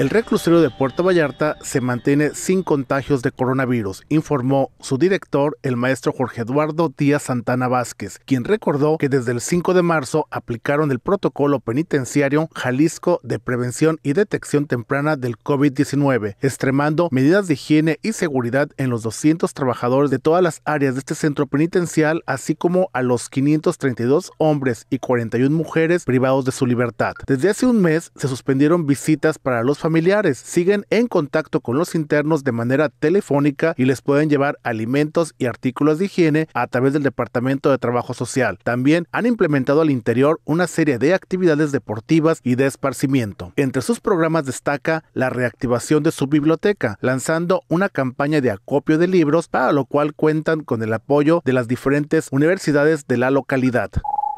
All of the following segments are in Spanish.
El reclusorio de Puerto Vallarta se mantiene sin contagios de coronavirus, informó su director, el maestro Jorge Eduardo Díaz Santana Vázquez, quien recordó que desde el 5 de marzo aplicaron el protocolo penitenciario Jalisco de Prevención y Detección Temprana del COVID-19, extremando medidas de higiene y seguridad en los 200 trabajadores de todas las áreas de este centro penitencial, así como a los 532 hombres y 41 mujeres privados de su libertad. Desde hace un mes se suspendieron visitas para los familiares familiares. Siguen en contacto con los internos de manera telefónica y les pueden llevar alimentos y artículos de higiene a través del Departamento de Trabajo Social. También han implementado al interior una serie de actividades deportivas y de esparcimiento. Entre sus programas destaca la reactivación de su biblioteca, lanzando una campaña de acopio de libros, para lo cual cuentan con el apoyo de las diferentes universidades de la localidad.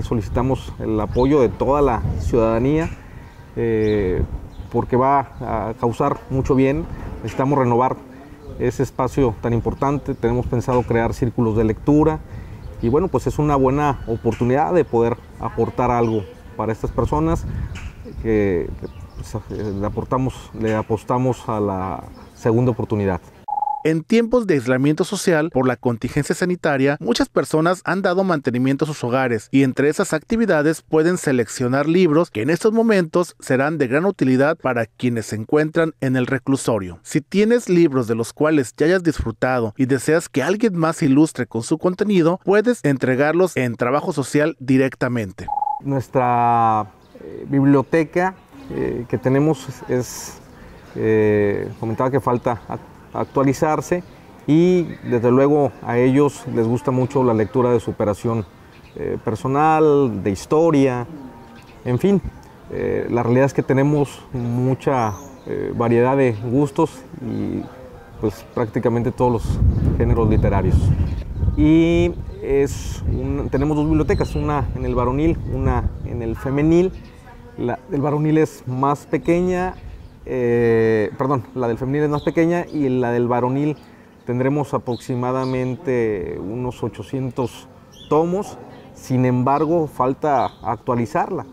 Solicitamos el apoyo de toda la ciudadanía eh, porque va a causar mucho bien. Necesitamos renovar ese espacio tan importante. Tenemos pensado crear círculos de lectura y bueno, pues es una buena oportunidad de poder aportar algo para estas personas que pues, le apostamos a la segunda oportunidad. En tiempos de aislamiento social por la contingencia sanitaria, muchas personas han dado mantenimiento a sus hogares y entre esas actividades pueden seleccionar libros que en estos momentos serán de gran utilidad para quienes se encuentran en el reclusorio. Si tienes libros de los cuales ya hayas disfrutado y deseas que alguien más ilustre con su contenido, puedes entregarlos en trabajo social directamente. Nuestra eh, biblioteca eh, que tenemos es, eh, comentaba que falta actualizarse y desde luego a ellos les gusta mucho la lectura de superación eh, personal, de historia, en fin. Eh, la realidad es que tenemos mucha eh, variedad de gustos y pues prácticamente todos los géneros literarios. Y es tenemos dos bibliotecas, una en el varonil, una en el femenil. el varonil es más pequeña, eh, perdón, la del femenil es más pequeña y la del varonil tendremos aproximadamente unos 800 tomos, sin embargo falta actualizarla.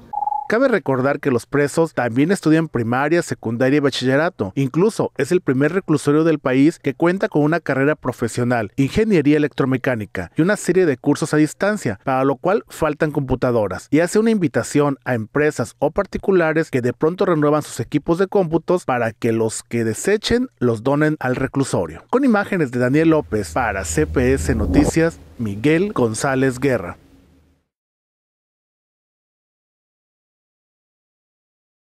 Cabe recordar que los presos también estudian primaria, secundaria y bachillerato. Incluso es el primer reclusorio del país que cuenta con una carrera profesional, ingeniería electromecánica y una serie de cursos a distancia, para lo cual faltan computadoras. Y hace una invitación a empresas o particulares que de pronto renuevan sus equipos de cómputos para que los que desechen los donen al reclusorio. Con imágenes de Daniel López para CPS Noticias, Miguel González Guerra.